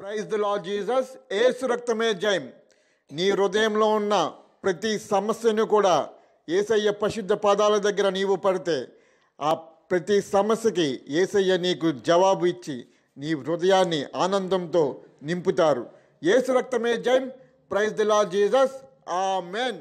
praise the Lord Jesus Yesu రక్తమే జయం నీ హృదయంలో ఉన్న ప్రతి సమస్యను కూడా ఏసయ్య పరిశుద్ధ పాదాల దగ్గర నీవు పడితే ఆ ప్రతి సమస్యకి ఏసయ్య నీకు జవాబు ఇచ్చి నీ హృదయాన్ని ఆనందంతో నింపుతారు ఏసు రక్తమే జయం ప్రైజ్ ద లా జీసస్ ఆ మెన్